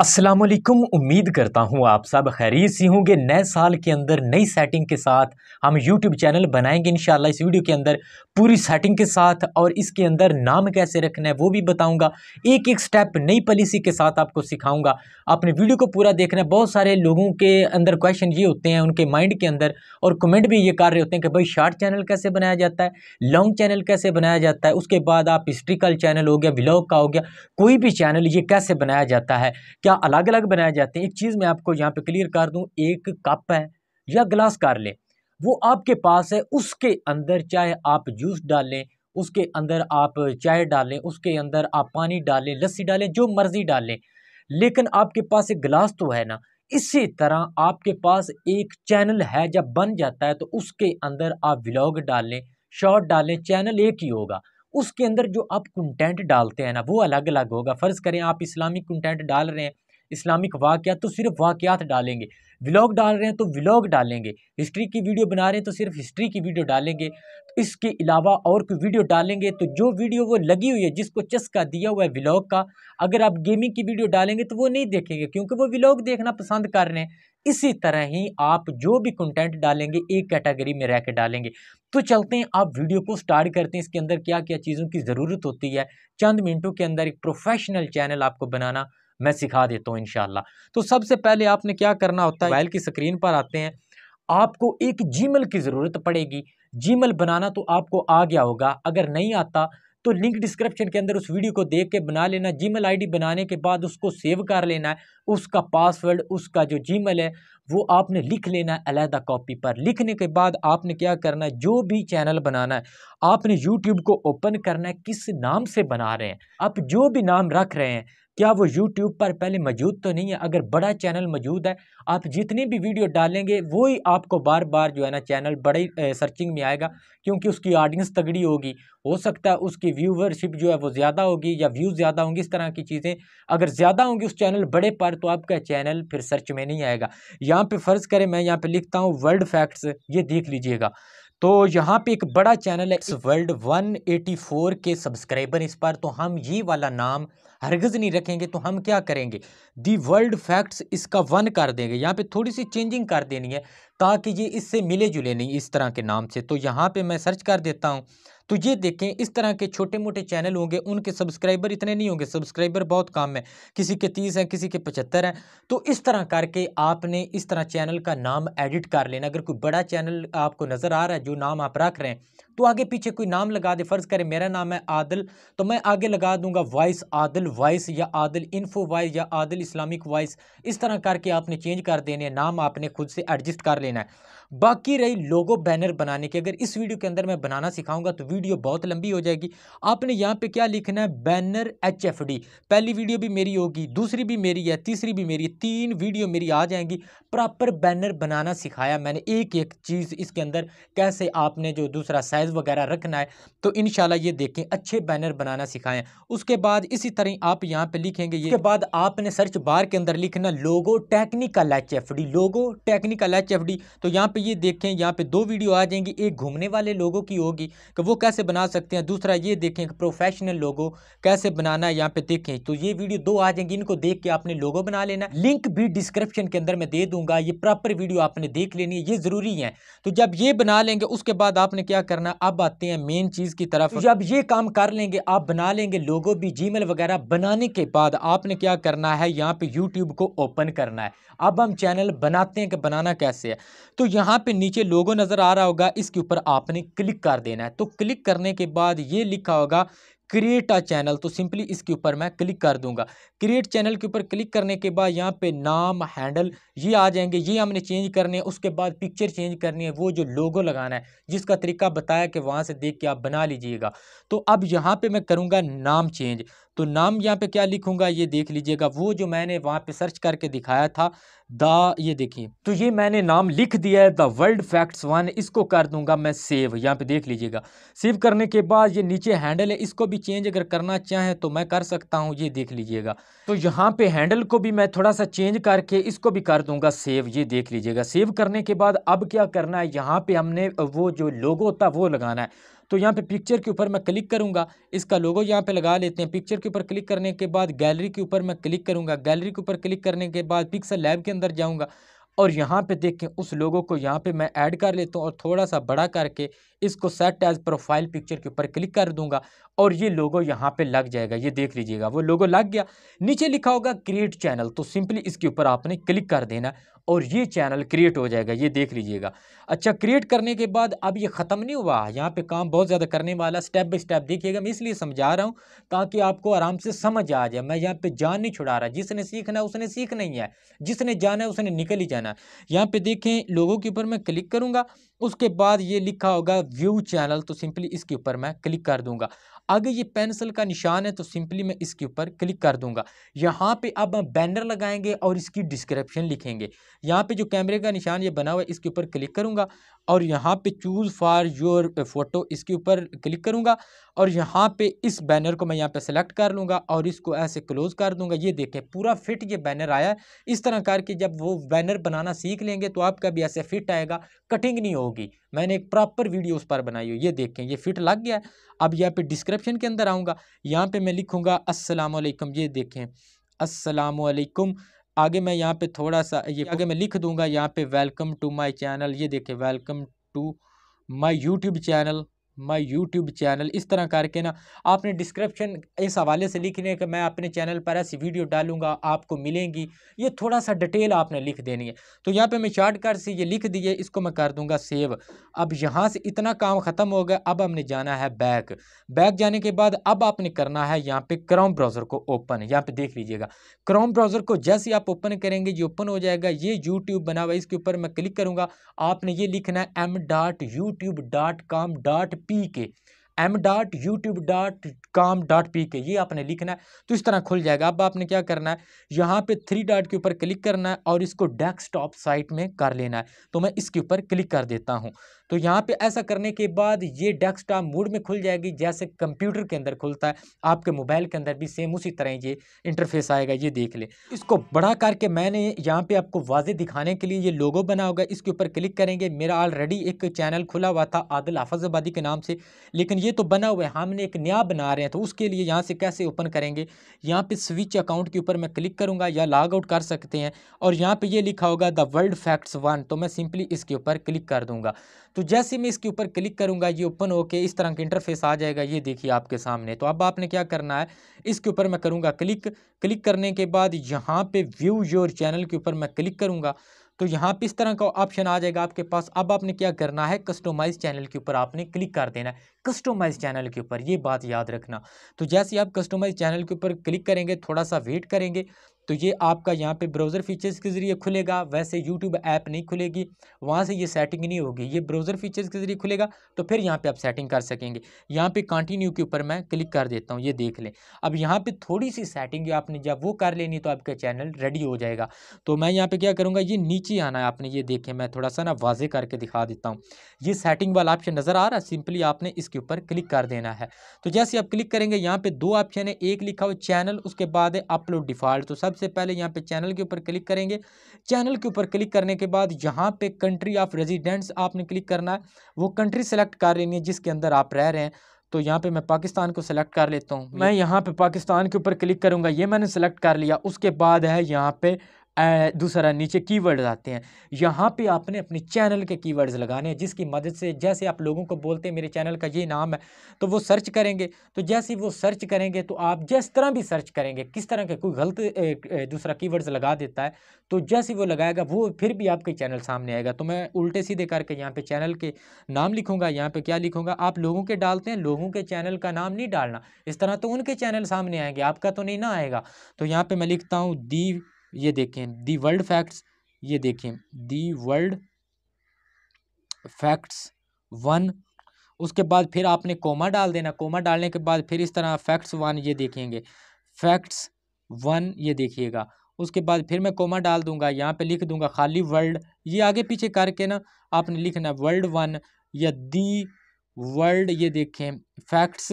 अस्सलाम वालेकुम उम्मीद करता हूँ आप सब खैरियत से होंगे नए साल के अंदर नई सेटिंग के साथ हम यूट्यूब चैनल बनाएंगे इंशाल्लाह इस वीडियो के अंदर पूरी सेटिंग के साथ और इसके अंदर नाम कैसे रखना है वो भी बताऊंगा एक एक स्टेप नई पॉलिसी के साथ आपको सिखाऊंगा अपने वीडियो को पूरा देखना है बहुत सारे लोगों के अंदर क्वेश्चन ये होते हैं उनके माइंड के अंदर और कमेंट भी ये कर रहे होते हैं कि भाई शार्ट चैनल कैसे बनाया जाता है लॉन्ग चैनल कैसे बनाया जाता है उसके बाद आप हिस्ट्रिकल चैनल हो गया ब्लॉग का हो गया कोई भी चैनल ये कैसे बनाया जाता है क्या अलग अलग बनाए जाते हैं एक चीज़ मैं आपको यहाँ पे क्लियर कर दूँ एक कप है या ग्लास कर लें वो आपके पास है उसके अंदर चाहे आप जूस डालें उसके अंदर आप चाय डालें उसके अंदर आप पानी डालें लस्सी डालें जो मर्ज़ी डालें लेकिन आपके पास एक गिलास तो है ना इसी तरह आपके पास एक चैनल है जब बन जाता है तो उसके अंदर आप व्लॉग डालें शॉर्ट डालें चैनल एक ही होगा उसके अंदर जो आप कंटेंट डालते हैं ना वो अलग अलग होगा फ़र्ज़ करें आप इस्लामिक कंटेंट डाल रहे हैं इस्लामिक वाक़ तो सिर्फ वाक़ डालेंगे व्लॉग डाल रहे हैं तो व्लॉग डालेंगे हिस्ट्री की वीडियो बना रहे हैं तो सिर्फ हिस्ट्री की वीडियो डालेंगे तो इसके अलावा और कोई वीडियो डालेंगे तो जो वीडियो वो लगी हुई है जिसको चस्का दिया हुआ है व्लॉग का अगर आप गेमिंग की वीडियो डालेंगे तो वो नहीं देखेंगे क्योंकि वो व्लॉग देखना पसंद कर रहे हैं इसी तरह ही आप जो भी कंटेंट डालेंगे एक कैटेगरी में रह डालेंगे तो चलते हैं आप वीडियो को स्टार्ट करते हैं इसके अंदर क्या क्या चीज़ों की ज़रूरत होती है चंद मिनटों के अंदर एक प्रोफेशनल चैनल आपको बनाना मैं सिखा देता हूँ इन तो सबसे पहले आपने क्या करना होता है मोबाइल की स्क्रीन पर आते हैं आपको एक जीमेल की ज़रूरत पड़ेगी जीमेल बनाना तो आपको आ गया होगा अगर नहीं आता तो लिंक डिस्क्रिप्शन के अंदर उस वीडियो को देख के बना लेना जीमेल आईडी बनाने के बाद उसको सेव कर लेना है उसका पासवर्ड उसका जो जीमेल है वो आपने लिख लेना है अलहदा कॉपी पर लिखने के बाद आपने क्या करना है जो भी चैनल बनाना है आपने यूट्यूब को ओपन करना है किस नाम से बना रहे हैं आप जो भी नाम रख रहे हैं क्या वो यूट्यूब पर पहले मौजूद तो नहीं है अगर बड़ा चैनल मौजूद है आप जितनी भी वीडियो डालेंगे वो ही आपको बार बार जो है ना चैनल बड़े सर्चिंग में आएगा क्योंकि उसकी ऑडियंस तगड़ी होगी हो सकता है उसकी व्यूवरशिप जो है वो ज़्यादा होगी या व्यूज़ ज़्यादा होंगी इस तरह की चीज़ें अगर ज़्यादा होंगी उस चैनल बड़े पर तो आपका चैनल फिर सर्च में नहीं आएगा यहाँ पर फ़र्ज़ करें मैं यहाँ पर लिखता हूँ वर्ल्ड फैक्ट्स ये देख लीजिएगा तो यहाँ पे एक बड़ा चैनल है इस वर्ल्ड 184 के सब्सक्राइबर इस पर तो हम ये वाला नाम हरगज़ नहीं रखेंगे तो हम क्या करेंगे दी वर्ल्ड फैक्ट्स इसका वन कर देंगे यहाँ पे थोड़ी सी चेंजिंग कर देनी है ताकि ये इससे मिले जुले नहीं इस तरह के नाम से तो यहाँ पे मैं सर्च कर देता हूँ तो ये देखें इस तरह के छोटे मोटे चैनल होंगे उनके सब्सक्राइबर इतने नहीं होंगे सब्सक्राइबर बहुत कम है किसी के तीस हैं किसी के पचहत्तर हैं तो इस तरह करके आपने इस तरह चैनल का नाम एडिट कर लेना अगर कोई बड़ा चैनल आपको नज़र आ रहा है जो नाम आप रख रहे हैं तो आगे पीछे कोई नाम लगा दे फ़र्ज़ करें मेरा नाम है आदिल तो मैं आगे लगा दूंगा वॉइस आदिल वॉइस या आदिल इन्फो वॉइस या आदिल इस्लामिक वॉइस इस तरह करके आपने चेंज कर देने नाम आपने खुद से एडजस्ट कर लेना लेना है बाकी रही लोगो बैनर बनाने की अगर इस वीडियो के अंदर मैं बनाना सिखाऊंगा तो वीडियो बहुत लंबी हो जाएगी आपने यहाँ पे क्या लिखना है बैनर एच एफ डी पहली वीडियो भी मेरी होगी दूसरी भी मेरी है तीसरी भी मेरी तीन वीडियो मेरी आ जाएंगी प्रॉपर बैनर बनाना सिखाया मैंने एक एक चीज़ इसके अंदर कैसे आपने जो दूसरा साइज़ वगैरह रखना है तो इन ये देखें अच्छे बैनर बनाना सिखाएं उसके बाद इसी तरह आप यहाँ पे लिखेंगे ये बाद आपने सर्च बार के अंदर लिखना logo technical H F D logo technical H F D होगी तो यहाँ पे ये देखें यहाँ पे दो वीडियो आ जाएंगी एक घूमने वाले लोगों की होगी कि वो कैसे बना सकते हैं दूसरा ये देखें कि प्रोफेशनल लोगों कैसे बनाना है यहाँ पे देखें तो ये वीडियो दो आ जाएंगी इनको देख के आपने लोगो बना लेना लिंक भी डिस्क्रिप्शन के अंदर मैं दे दूंगा ये प्रॉपर वीडियो आपने देख लेनी है ये ज़रूरी है तो जब ये बना लेंगे उसके बाद आपने क्या करना अब आते हैं मेन चीज़ की तरफ तो जब ये काम कर लेंगे आप बना लेंगे लोगो भी जी वगैरह बनाने के बाद आपने क्या करना है यहाँ पे यूट्यूब को ओपन करना है अब हम चैनल बनाते हैं कि बनाना कैसे है तो यहाँ पे नीचे लोगो नज़र आ रहा होगा इसके ऊपर आपने क्लिक कर देना है तो क्लिक करने के बाद ये लिखा होगा क्रिएट अ चैनल तो सिंपली इसके ऊपर मैं क्लिक कर दूंगा क्रिएट चैनल के ऊपर क्लिक करने के बाद यहाँ पे नाम हैंडल ये आ जाएंगे ये हमने चेंज करने हैं उसके बाद पिक्चर चेंज करनी है वो जो लोगो लगाना है जिसका तरीका बताया कि वहाँ से देख के आप बना लीजिएगा तो अब यहाँ पे मैं करूँगा नाम चेंज तो नाम यहाँ पे क्या लिखूंगा ये देख लीजिएगा वो जो मैंने वहाँ पे सर्च करके दिखाया था द ये देखिए तो ये मैंने नाम लिख दिया है द वर्ल्ड फैक्ट्स वन इसको कर दूंगा मैं सेव यहाँ पे देख लीजिएगा सेव करने के बाद ये नीचे हैंडल है इसको भी चेंज अगर करना चाहें तो मैं कर सकता हूँ ये देख लीजिएगा तो यहाँ पे हैंडल को भी मैं थोड़ा सा चेंज करके इसको भी कर दूंगा सेव ये देख लीजिएगा सेव करने के बाद अब क्या करना है यहाँ पे हमने वो जो लोगो था वो लगाना है तो यहाँ पे पिक्चर के ऊपर मैं क्लिक करूँगा इसका लोगो यहाँ पे लगा लेते हैं पिक्चर के ऊपर क्लिक करने के बाद गैलरी के ऊपर मैं क्लिक करूँगा गैलरी के ऊपर क्लिक करने के बाद पिक्सल लैब के अंदर जाऊँगा और यहाँ पे देखें उस लोगों को यहाँ पे मैं ऐड कर लेता हूँ और थोड़ा सा बड़ा करके इसको सेट एज प्रोफाइल पिक्चर के ऊपर क्लिक कर दूंगा और ये लोगो यहाँ पे लग जाएगा ये देख लीजिएगा वो लोगो लग गया नीचे लिखा होगा क्रिएट चैनल तो सिंपली इसके ऊपर आपने क्लिक कर देना और ये चैनल क्रिएट हो जाएगा ये देख लीजिएगा अच्छा क्रिएट करने के बाद अब ये ख़त्म नहीं हुआ यहाँ पे काम बहुत ज़्यादा करने वाला स्टेप बाई स्टेप देखिएगा मैं इसलिए समझा रहा हूँ ताकि आपको आराम से समझ आ जाए मैं यहाँ पे जान नहीं छुड़ा रहा जिसने सीखना है उसने सीखना ही है जिसने जाना है उसने निकल ही जाना करना है यहाँ पे देखें लोगों के ऊपर मैं क्लिक करूँगा उसके बाद ये लिखा होगा व्यू चैनल तो सिंपली इसके ऊपर मैं क्लिक कर दूँगा अगर ये पेंसिल का निशान है तो सिंपली मैं इसके ऊपर क्लिक कर दूंगा यहाँ पे अब हम बैनर लगाएंगे और इसकी डिस्क्रिप्शन लिखेंगे यहाँ पे जो कैमरे का निशान ये बना हुआ है इसके ऊपर क्लिक करूँगा और यहाँ पे चूज़ फॉर योर फोटो इसके ऊपर क्लिक करूँगा और यहाँ पे इस बैनर को मैं यहाँ पे सेलेक्ट कर लूँगा और इसको ऐसे क्लोज कर दूँगा ये देखें पूरा फिट ये बैनर आया है इस तरह करके जब वो बैनर बनाना सीख लेंगे तो आपका भी ऐसे फिट आएगा कटिंग नहीं होगी मैंने एक प्रॉपर वीडियो उस पर बनाई हुई ये देखें ये फिट लग गया अब यहाँ पर डिस्क्रिप डिस्क्रिप्शन के अंदर आऊँगा यहाँ पर मैं लिखूँगा असलकम ये देखें असलकम आगे मैं यहाँ पे थोड़ा सा ये आगे मैं लिख दूंगा यहाँ पे वेलकम टू माय चैनल ये देखें welcome to my YouTube channel my YouTube channel इस तरह करके ना आपने डिस्क्रिप्शन इस हवाले से लिखने के मैं अपने चैनल पर ऐसी वीडियो डालूंगा आपको मिलेंगी ये थोड़ा सा डिटेल आपने लिख देनी है तो यहाँ पे मैं चार्ट कर से ये लिख दिए इसको मैं कर दूंगा सेव अब यहाँ से इतना काम ख़त्म हो गया अब हमने जाना है बैक बैक जाने के बाद अब आपने करना है यहाँ पर क्रोम ब्राउज़र को ओपन यहाँ पर देख लीजिएगा क्रोम ब्राउज़र को जैसे आप ओपन करेंगे ये ओपन हो जाएगा ये यूट्यूब बना हुआ इसके ऊपर मैं क्लिक करूँगा आपने ये लिखना है M dot YouTube dot com dot P K M dot YouTube dot com dot P K ये आपने लिखना है तो इस तरह खुल जाएगा अब आपने क्या करना है यहाँ पे थ्री डॉट के ऊपर क्लिक करना है और इसको डेस्कटॉप साइट में कर लेना है तो मैं इसके ऊपर क्लिक कर देता हूँ तो यहाँ पे ऐसा करने के बाद ये डेस्कटॉप मोड में खुल जाएगी जैसे कंप्यूटर के अंदर खुलता है आपके मोबाइल के अंदर भी सेम उसी तरह ये इंटरफेस आएगा ये देख ले इसको बड़ा करके मैंने यहाँ पे आपको वाजे दिखाने के लिए ये लोगो बना होगा इसके ऊपर क्लिक करेंगे मेरा ऑलरेडी एक चैनल खुला हुआ था आदिल आबादी के नाम से लेकिन ये ये तो बना हुआ है हमने एक नया बना रहे हैं तो उसके लिए यहाँ से कैसे ओपन करेंगे यहाँ पे स्विच अकाउंट के ऊपर मैं क्लिक करूँगा या लॉग आउट कर सकते हैं और यहाँ पे ये लिखा होगा द वर्ल्ड फैक्ट्स वन तो मैं सिंपली इसके ऊपर क्लिक कर दूँगा तो जैसे मैं इसके ऊपर क्लिक करूँगा ये ओपन होकर इस तरह का इंटरफेस आ जाएगा ये देखिए आपके सामने तो अब आपने क्या करना है इसके ऊपर मैं करूँगा क्लिक क्लिक करने के बाद यहाँ पर व्यू योर चैनल के ऊपर मैं क्लिक करूँगा तो यहाँ पे इस तरह का ऑप्शन आ जाएगा आपके पास अब आपने क्या करना है कस्टोमाइज चैनल के ऊपर आपने क्लिक कर देना है कस्टोमाइज चैनल के ऊपर ये बात याद रखना तो जैसे आप कस्टोमाइज चैनल के ऊपर क्लिक करेंगे थोड़ा सा वेट करेंगे तो ये आपका यहाँ पे ब्राउज़र फीचर्स के ज़रिए खुलेगा वैसे यूट्यूब ऐप नहीं खुलेगी वहाँ से ये सेटिंग नहीं होगी ये ब्राउज़र फीचर्स के ज़रिए खुलेगा तो फिर यहाँ पे आप सेटिंग कर सकेंगे यहाँ पे कंटिन्यू के ऊपर मैं क्लिक कर देता हूँ ये देख लें अब यहाँ पे थोड़ी सी सेटिंग आपने जब वो कर लेनी तो आपका चैनल रेडी हो जाएगा तो मैं यहाँ पर क्या करूँगा ये नीचे आना है आपने ये देखें मैं थोड़ा सा ना वाजे करके दिखा देता हूँ ये सेटिंग वाला ऑप्शन नज़र आ रहा है सिंपली आपने इसके ऊपर क्लिक कर देना है तो जैसे आप क्लिक करेंगे यहाँ पर दो ऑप्शन है एक लिखा हुआ चैनल उसके बाद है अपलोड डिफ़ॉल्ट तो सब सबसे पहले यहाँ पे चैनल के ऊपर क्लिक करेंगे चैनल के ऊपर क्लिक करने के बाद यहाँ पे कंट्री ऑफ रेजिडेंट्स आपने क्लिक करना है वो कंट्री सेलेक्ट कर लेनी है जिसके अंदर आप रह रहे हैं तो यहाँ पे मैं पाकिस्तान को सिलेक्ट कर लेता हूँ मैं यहाँ पे पाकिस्तान के ऊपर क्लिक करूँगा ये मैंने सेलेक्ट कर लिया उसके बाद है यहाँ पे दूसरा नीचे कीवर्ड्स आते हैं यहाँ पे आपने अपने चैनल के कीवर्ड्स लगाने हैं जिसकी मदद से जैसे आप लोगों को बोलते हैं मेरे चैनल का ये नाम है तो वो सर्च करेंगे तो जैसे वो सर्च करेंगे तो आप जिस तरह भी सर्च करेंगे किस तरह के कोई गलत दूसरा कीवर्ड्स लगा देता है तो जैसे वो लगाएगा वो फिर भी आपके चैनल सामने आएगा तो मैं उल्टे सीधे करके यहाँ पर चैनल के नाम लिखूँगा यहाँ पर क्या लिखूँगा आप लोगों के डालते हैं लोगों के चैनल का नाम नहीं डालना इस तरह तो उनके चैनल सामने आएंगे आपका तो नहीं ना आएगा तो यहाँ पर मैं लिखता हूँ दी ये देखें दी वर्ल्ड फैक्ट्स ये देखें दी वर्ल्ड फैक्ट्स वन उसके बाद फिर आपने कोमा डाल देना कोमा डालने के बाद फिर इस तरह फैक्ट्स वन ये देखेंगे फैक्ट्स वन ये देखिएगा उसके बाद फिर मैं कोमा डाल दूंगा यहाँ पे लिख दूंगा खाली वर्ल्ड ये आगे पीछे करके ना आपने लिखना वर्ल्ड वन या दी वर्ल्ड ये देखें फैक्ट्स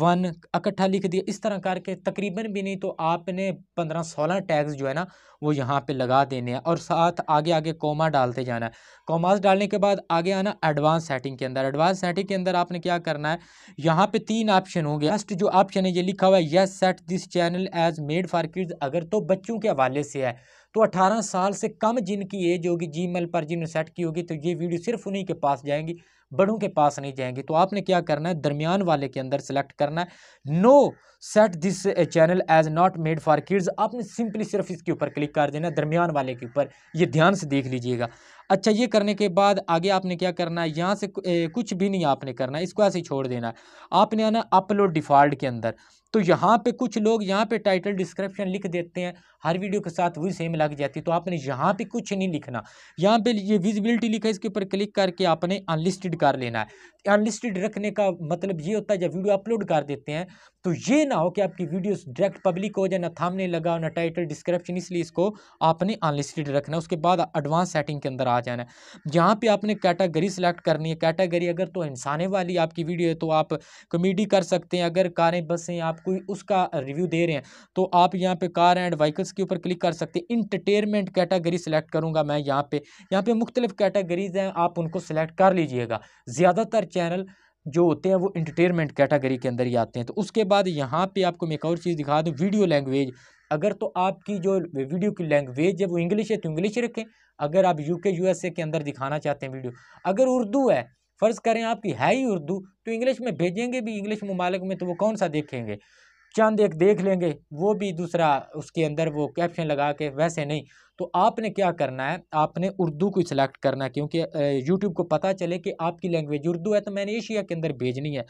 वन इकट्ठा लिख दिया इस तरह करके तकरीबन भी नहीं तो आपने पंद्रह सोलह टैग्स जो है ना वो यहाँ पे लगा देने हैं और साथ आगे आगे कोमा डालते जाना है कोमास डालने के बाद आगे आना एडवांस सेटिंग के अंदर एडवांस सेटिंग के अंदर आपने क्या करना है यहाँ पे तीन ऑप्शन होंगे फर्स्ट जो ऑप्शन है ये लिखा हुआ है yes set this channel as made for kids अगर तो बच्चों के हवाले से है तो 18 साल से कम जिनकी एज होगी जी मेल पर जिन्होंने सेट की होगी तो ये वीडियो सिर्फ उन्हीं के पास जाएंगी बड़ों के पास नहीं जाएंगी तो आपने क्या करना है दरमियान वाले के अंदर सेलेक्ट करना है no set this channel as not made for kids आपने सिंपली सिर्फ इसके ऊपर क्लिक कर देना दरमियान वाले के ऊपर ये ध्यान से देख लीजिएगा अच्छा ये करने के बाद आगे आपने क्या करना है यहाँ से कुछ भी नहीं आपने करना है इसको ऐसे ही छोड़ देना है आपने आना अपलोड डिफ़ॉल्ट के अंदर तो यहाँ पे कुछ लोग यहाँ पे टाइटल डिस्क्रिप्शन लिख देते हैं हर वीडियो के साथ वही सेम लग जाती है तो आपने यहाँ पे कुछ नहीं लिखना यहाँ पे ये विजिबिलिटी लिखा है इसके ऊपर क्लिक करके आपने अनलिस्टेड कर लेना है अनलिस्टेड रखने का मतलब ये होता है जब वीडियो अपलोड कर देते हैं तो ये ना हो कि आपकी वीडियोस डायरेक्ट पब्लिक हो जाए ना थामने लगा ना टाइटल डिस्क्रिप्शन इसलिए इसको आपने अनलिस्टेड रखना है उसके बाद एडवांस सेटिंग के अंदर आ जाना है यहाँ पे आपने कैटेगरी सेलेक्ट करनी है कैटेगरी अगर तो इंसाने वाली आपकी वीडियो है तो आप कॉमेडी कर सकते हैं अगर कारें बसें आप कोई उसका रिव्यू दे रहे हैं तो आप यहाँ पर कार एंड व्हीकल्स के ऊपर क्लिक कर सकते हैं इंटरटेनमेंट कैटेगरी सेलेक्ट करूँगा मैं यहाँ पे यहाँ पे मुख्तलिफ कैटेगरीज हैं आप उनको सेलेक्ट कर लीजिएगा ज़्यादातर चैनल जो होते हैं वो इंटरटेनमेंट कैटेगरी के अंदर ही आते हैं तो उसके बाद यहाँ पे आपको मैं एक और चीज़ दिखा दूँ वीडियो लैंग्वेज अगर तो आपकी जो वीडियो की लैंग्वेज है वो इंग्लिश है तो इंग्लिश रखें अगर आप यूके यूएसए के अंदर दिखाना चाहते हैं वीडियो अगर उर्दू है फ़र्ज़ करें आपकी है ही उर्दू तो इंग्लिश में भेजेंगे भी इंग्लिश ममालिक में तो वो कौन सा देखेंगे चंद एक देख लेंगे वो भी दूसरा उसके अंदर वो कैप्शन लगा के वैसे नहीं तो आपने क्या करना है आपने उर्दू को सिलेक्ट करना है क्योंकि यूट्यूब को पता चले कि आपकी लैंग्वेज उर्दू है तो मैंने एशिया के अंदर भेजनी है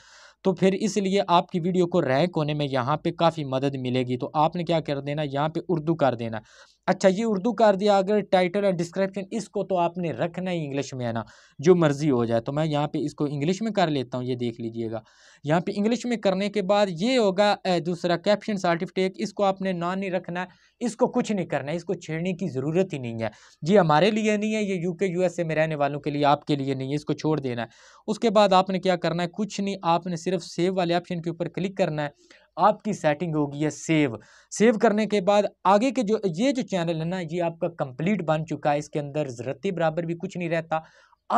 तो फिर इसलिए आपकी वीडियो को रैंक होने में यहाँ पे काफ़ी मदद मिलेगी तो आपने क्या कर देना यहाँ पे उर्दू कर देना अच्छा ये उर्दू कर दिया अगर टाइटल एंड डिस्क्रिप्शन इसको तो आपने रखना ही इंग्लिश में है ना जो मर्ज़ी हो जाए तो मैं यहाँ पे इसको इंग्लिश में कर लेता हूँ ये देख लीजिएगा यहाँ पे इंग्लिश में करने के बाद ये होगा दूसरा कैप्शन सर्टिफिकेट इसको आपने ना नहीं रखना है इसको कुछ नहीं करना है इसको छेड़ने की ज़रूरत ही नहीं है ये हमारे लिए नहीं है ये यू के यू एस ए में रहने वालों के लिए आपके लिए नहीं है इसको छोड़ देना है उसके बाद आपने क्या करना है कुछ नहीं आपने सिर्फ सेव वाले ऑप्शन के ऊपर क्लिक करना है आपकी सेटिंग होगी है सेव सेव करने के बाद आगे के जो ये जो चैनल है ना ये आपका कंप्लीट बन चुका है इसके अंदर ज़रूरत बराबर भी कुछ नहीं रहता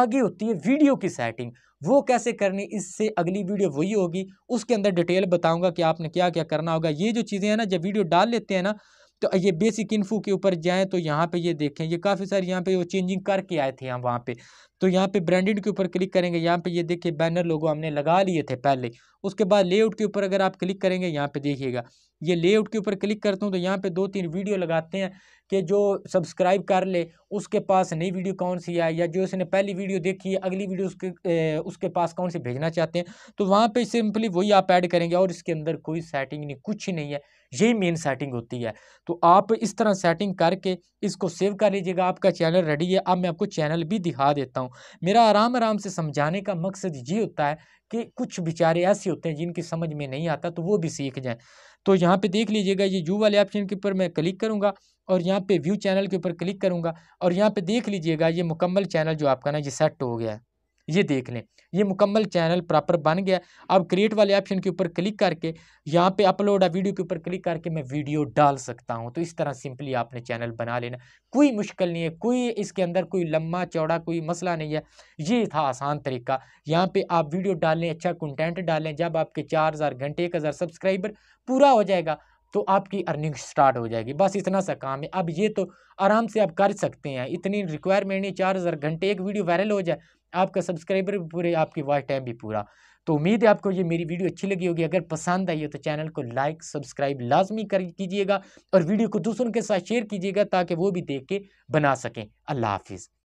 आगे होती है वीडियो की सेटिंग वो कैसे करनी इससे अगली वीडियो वही होगी उसके अंदर डिटेल बताऊंगा कि आपने क्या क्या करना होगा ये जो चीज़ें हैं ना जब वीडियो डाल लेते हैं ना तो ये बेसिक इन्फू के ऊपर जाएँ तो यहाँ पर ये देखें ये काफ़ी सारे यहाँ पर वो चेंजिंग करके आए थे हम वहाँ पर तो यहाँ पे ब्रांडेड के ऊपर क्लिक करेंगे यहाँ पे ये देखिए बैनर लोगों हमने लगा लिए थे पहले उसके बाद लेआउट के ऊपर अगर आप क्लिक करेंगे यहाँ पे देखिएगा ये लेआउट के ऊपर क्लिक करता हूँ तो यहाँ पे दो तीन वीडियो लगाते हैं कि जो सब्सक्राइब कर ले उसके पास नई वीडियो कौन सी है या जो उसने पहली वीडियो देखी है अगली वीडियो उसके ए, उसके पास कौन सी भेजना चाहते हैं तो वहाँ पे सिंपली वही आप ऐड करेंगे और इसके अंदर कोई सेटिंग नहीं कुछ नहीं है यही मेन सेटिंग होती है तो आप इस तरह सेटिंग करके इसको सेव कर लीजिएगा आपका चैनल रेडी है अब मैं आपको चैनल भी दिखा देता हूँ मेरा आराम आराम से समझाने का मकसद ये होता है कि कुछ बेचारे ऐसे होते हैं जिनकी समझ में नहीं आता तो वो भी सीख जाएँ तो यहाँ पे देख लीजिएगा ये जू वाले ऑप्शन के ऊपर मैं क्लिक करूँगा और यहाँ पे व्यू चैनल के ऊपर क्लिक करूँगा और यहाँ पे देख लीजिएगा ये मुकम्मल चैनल जो आपका ना ये सेट हो गया है ये देख लें ये मुकम्मल चैनल प्रॉपर बन गया अब क्रिएट वाले ऑप्शन के ऊपर क्लिक करके यहाँ पे अपलोड वीडियो के ऊपर क्लिक करके मैं वीडियो डाल सकता हूँ तो इस तरह सिंपली आपने चैनल बना लेना कोई मुश्किल नहीं है कोई इसके अंदर कोई लम्बा चौड़ा कोई मसला नहीं है ये था आसान तरीका यहाँ पर आप वीडियो डालें अच्छा कंटेंट डालें जब आपके चार हज़ार घंटे एक हज़ार सब्सक्राइबर पूरा हो जाएगा तो आपकी अर्निंग स्टार्ट हो जाएगी बस इतना सा काम है अब ये तो आराम से आप कर सकते हैं इतनी रिक्वायरमेंट नहीं चार हज़ार घंटे एक वीडियो वायरल हो जाए आपका सब्सक्राइबर भी पूरे आपकी वॉच टाइम भी पूरा तो उम्मीद है आपको ये मेरी वीडियो अच्छी लगी होगी अगर पसंद आई हो तो चैनल को लाइक सब्सक्राइब लाजमी कर कीजिएगा और वीडियो को दूसरों के साथ शेयर कीजिएगा ताकि वो भी देख के बना सकें अल्लाह हाफिज़